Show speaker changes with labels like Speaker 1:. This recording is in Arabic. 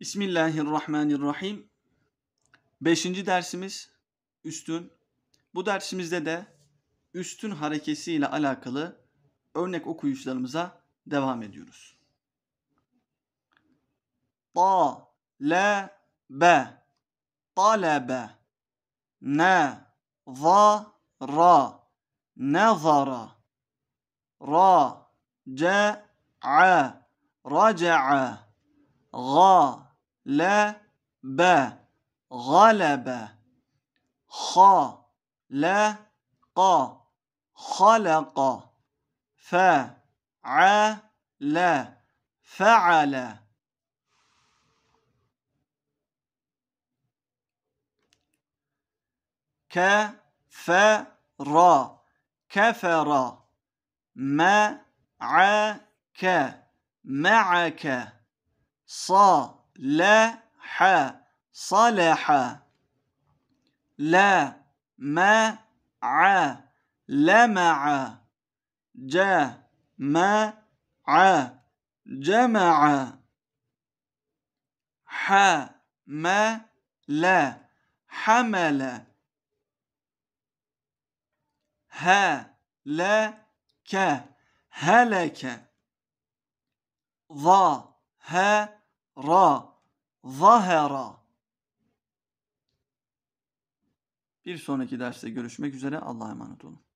Speaker 1: Bismillahirrahmanirrahim. Beşinci dersimiz üstün. Bu dersimizde de üstün harekesiyle alakalı örnek okuyuşlarımıza devam ediyoruz. Ta, le be, talebe, ne, va, ra, nezara, ra, ce, a, raca'a, ga, لا ب غلب خ لا ق خلق فعل فعل كفر كفر ك معك ص ح صلح لا ما ع لمع جا ما ع جمع ح ما لا حمل ها لا ك هلك ظا ها را zahera. Bir sonraki derste görüşmek üzere. Allah'a emanet olun.